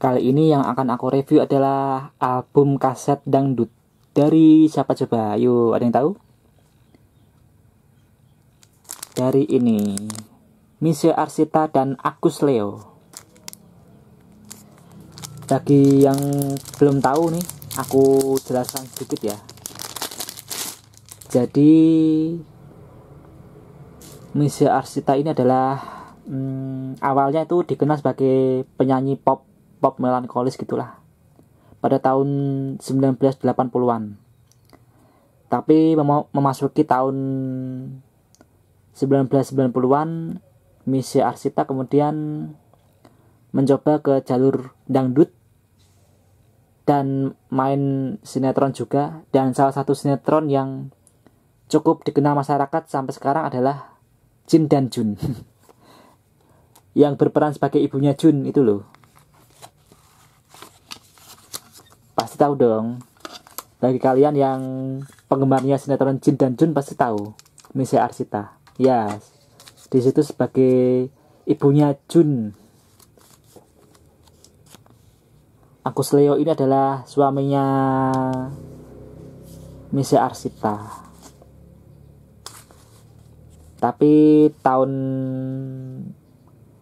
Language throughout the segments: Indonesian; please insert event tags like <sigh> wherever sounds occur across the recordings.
Kali ini yang akan aku review adalah album kaset dangdut dari siapa coba? Yuk, ada yang tahu? Dari ini, Mise Arsita dan Agus Leo. Bagi yang belum tahu nih, aku jelaskan sedikit ya. Jadi Mise Arsita ini adalah hmm, awalnya itu dikenal sebagai penyanyi pop pop melankolis gitulah pada tahun 1980-an. Tapi mem memasuki tahun 1990-an, Misi Arsita kemudian mencoba ke jalur dangdut dan main sinetron juga dan salah satu sinetron yang cukup dikenal masyarakat sampai sekarang adalah Jin dan Jun <laughs> yang berperan sebagai ibunya Jun itu loh pasti tahu dong bagi kalian yang penggemarnya sinetron Jin dan Jun pasti tahu Misi Arsita ya yes. di situ sebagai ibunya Jun Agus Leo ini adalah suaminya Misi Arsita tapi tahun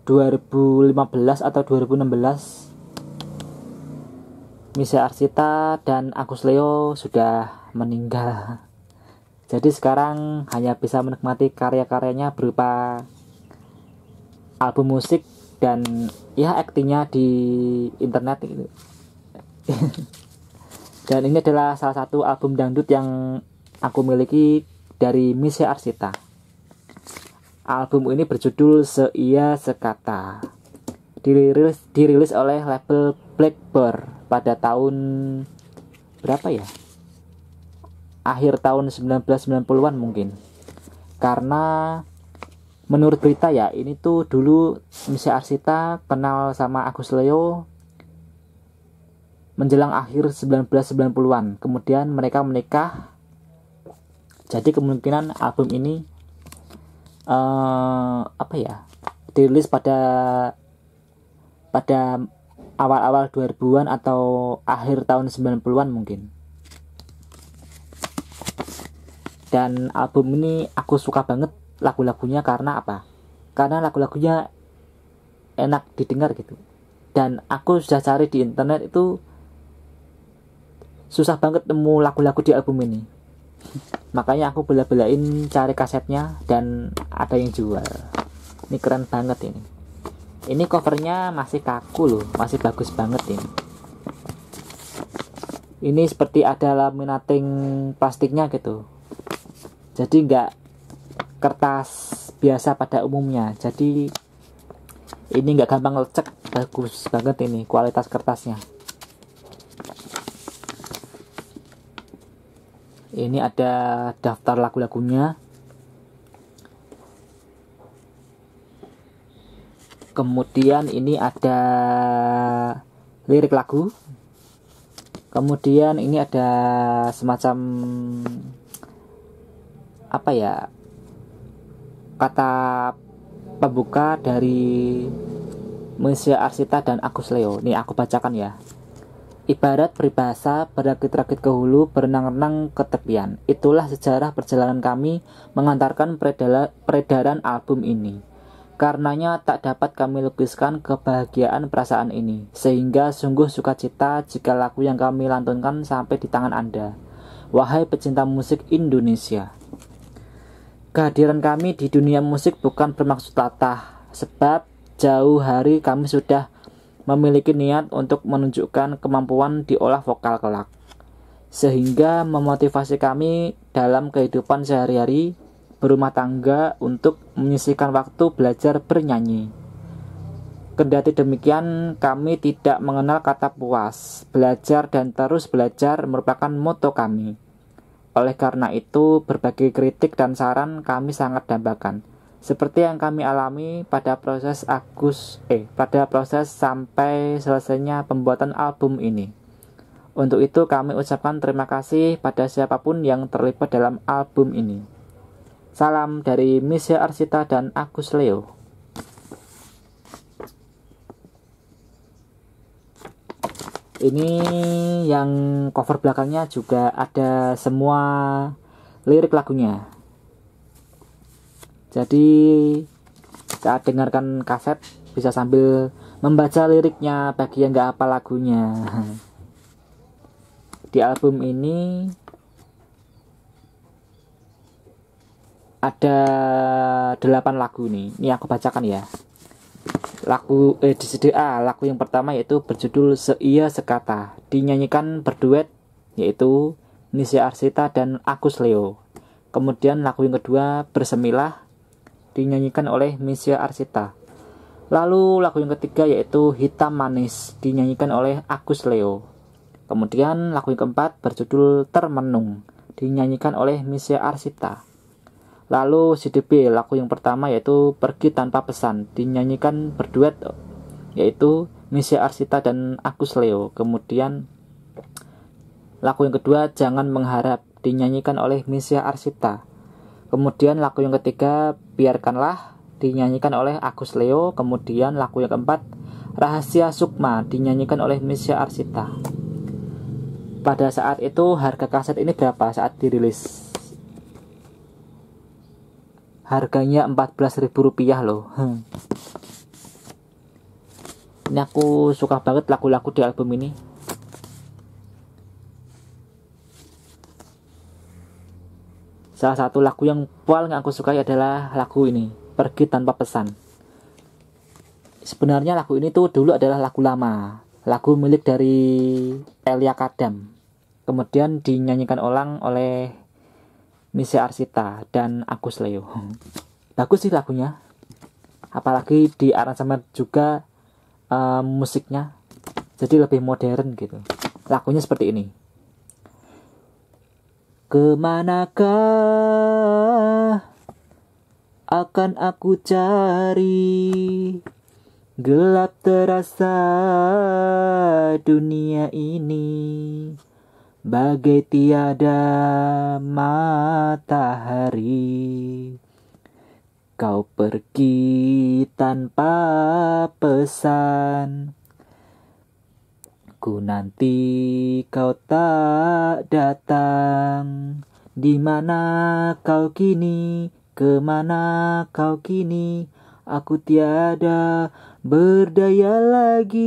2015 atau 2016 Misa Arsita dan Agus Leo sudah meninggal. Jadi sekarang hanya bisa menikmati karya-karyanya berupa album musik dan ya aktingnya di internet gitu. <laughs> dan ini adalah salah satu album dangdut yang aku miliki dari Misa Arsita. Album ini berjudul Seia Sekata dirilis dirilis oleh label Blackbird pada tahun berapa ya? Akhir tahun 1990-an mungkin. Karena menurut berita ya, ini tuh dulu Misi Arsita kenal sama Agus Leo menjelang akhir 1990-an. Kemudian mereka menikah. Jadi kemungkinan album ini uh, apa ya? dirilis pada pada awal-awal 2000-an atau akhir tahun 90-an mungkin. Dan album ini aku suka banget lagu-lagunya karena apa? Karena lagu-lagunya enak didengar gitu. Dan aku sudah cari di internet itu susah banget nemu lagu-lagu di album ini. <laughs> Makanya aku bela-belain cari kasetnya dan ada yang jual. Ini keren banget ini ini covernya masih kaku loh masih bagus banget ini ini seperti ada laminating plastiknya gitu jadi nggak kertas biasa pada umumnya jadi ini nggak gampang lecek bagus banget ini kualitas kertasnya ini ada daftar lagu-lagunya kemudian ini ada lirik lagu kemudian ini ada semacam apa ya kata pembuka dari Musia Arsita dan Agus Leo. ini aku bacakan ya. Ibarat peribahasa berakit-rakit ke hulu, berenang-renang ke tepian. Itulah sejarah perjalanan kami mengantarkan peredaran album ini. Karenanya tak dapat kami lukiskan kebahagiaan perasaan ini, sehingga sungguh sukacita jika lagu yang kami lantunkan sampai di tangan Anda. Wahai pecinta musik Indonesia. Kehadiran kami di dunia musik bukan bermaksud latah, sebab jauh hari kami sudah memiliki niat untuk menunjukkan kemampuan diolah vokal kelak. Sehingga memotivasi kami dalam kehidupan sehari-hari berumah tangga untuk menyisihkan waktu belajar bernyanyi. Kendati demikian, kami tidak mengenal kata puas. Belajar dan terus belajar merupakan moto kami. Oleh karena itu, berbagai kritik dan saran kami sangat dambakan. Seperti yang kami alami pada proses Agus eh pada proses sampai selesainya pembuatan album ini. Untuk itu kami ucapkan terima kasih pada siapapun yang terlibat dalam album ini. Salam dari Misya Arsita dan Agus Leo. Ini yang cover belakangnya juga ada semua lirik lagunya. Jadi saat dengarkan kaset bisa sambil membaca liriknya bagi yang nggak apa lagunya. <laughs> Di album ini ada delapan lagu nih. Ini aku bacakan ya. Lagu eh, A ah, lagu yang pertama yaitu berjudul Seia Sekata, dinyanyikan berduet yaitu Nisya Arsita dan Agus Leo. Kemudian lagu yang kedua Bersemilah dinyanyikan oleh Nisya Arsita. Lalu lagu yang ketiga yaitu Hitam Manis dinyanyikan oleh Agus Leo. Kemudian lagu yang keempat berjudul Termenung dinyanyikan oleh Nisya Arsita. Lalu CDB lagu yang pertama yaitu Pergi Tanpa Pesan dinyanyikan berduet yaitu Misi Arsita dan Agus Leo. Kemudian lagu yang kedua Jangan Mengharap dinyanyikan oleh Misi Arsita. Kemudian lagu yang ketiga Biarkanlah dinyanyikan oleh Agus Leo. Kemudian lagu yang keempat Rahasia Sukma dinyanyikan oleh Misi Arsita. Pada saat itu harga kaset ini berapa saat dirilis? harganya 14.000 rupiah loh hmm. ini aku suka banget lagu-lagu di album ini salah satu lagu yang paling aku suka adalah lagu ini pergi tanpa pesan sebenarnya lagu ini tuh dulu adalah lagu lama lagu milik dari Elia Kadam kemudian dinyanyikan ulang oleh Misi Arsita dan Agus Leo. <laughs> Bagus sih lagunya. Apalagi di aransemen juga um, musiknya. Jadi lebih modern gitu. Lagunya seperti ini. Kemanakah akan aku cari gelap terasa dunia ini bagai tiada matahari. Kau pergi tanpa pesan. Ku nanti kau tak datang. Di mana kau kini? Kemana kau kini? Aku tiada berdaya lagi.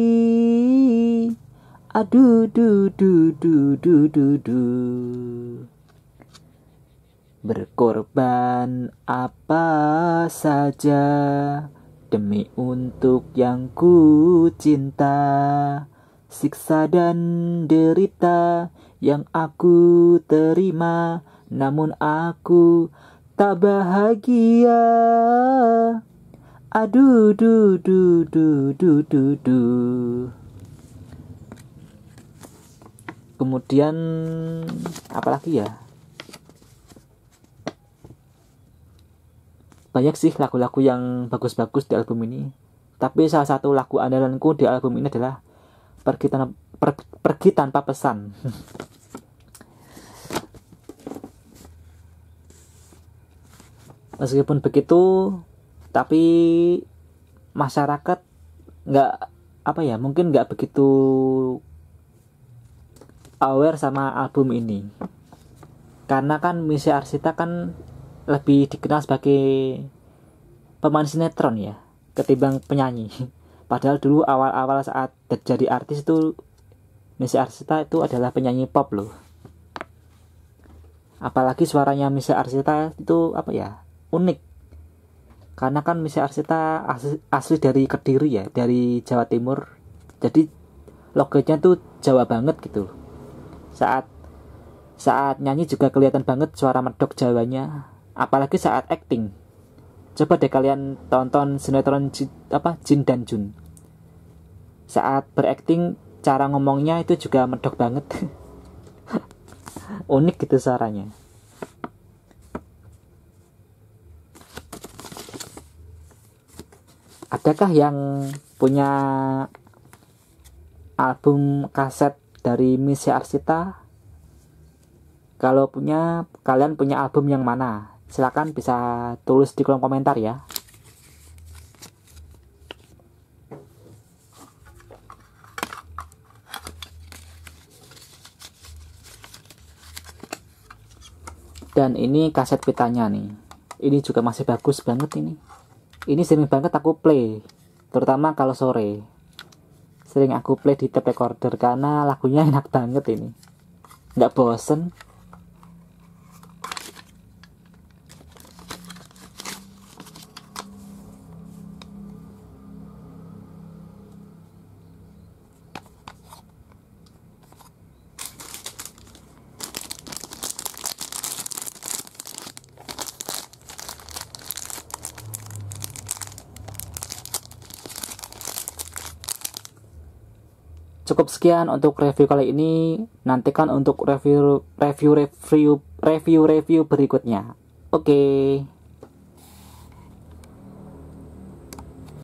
Aduh, du du du du du du. Berkorban apa saja demi untuk yang ku cinta. Siksa dan derita yang aku terima, namun aku tak bahagia. Aduh, du du du du du du kemudian apalagi ya banyak sih lagu-lagu yang bagus-bagus di album ini tapi salah satu lagu andalanku di album ini adalah pergi tanpa per, pergi tanpa pesan meskipun begitu tapi masyarakat nggak apa ya mungkin nggak begitu aware sama album ini karena kan Misi Arsita kan lebih dikenal sebagai pemain sinetron ya ketimbang penyanyi <laughs> padahal dulu awal-awal saat terjadi artis itu Misi Arsita itu adalah penyanyi pop loh apalagi suaranya Misi Arsita itu apa ya unik karena kan Misi Arsita asli, asli dari Kediri ya dari Jawa Timur jadi logonya tuh Jawa banget gitu saat saat nyanyi juga kelihatan banget suara medok Jawanya, apalagi saat acting. Coba deh kalian tonton sinetron Jin, apa Jin dan Jun. Saat berakting cara ngomongnya itu juga medok banget. <laughs> Unik gitu suaranya. Adakah yang punya album kaset dari Missy Arsita kalau punya kalian punya album yang mana silahkan bisa tulis di kolom komentar ya dan ini kaset pitanya nih ini juga masih bagus banget ini ini sering banget aku play terutama kalau sore sering aku play di tape recorder karena lagunya enak banget ini nggak bosen Cukup sekian untuk review kali ini. Nantikan untuk review review review review review berikutnya. Oke. Okay.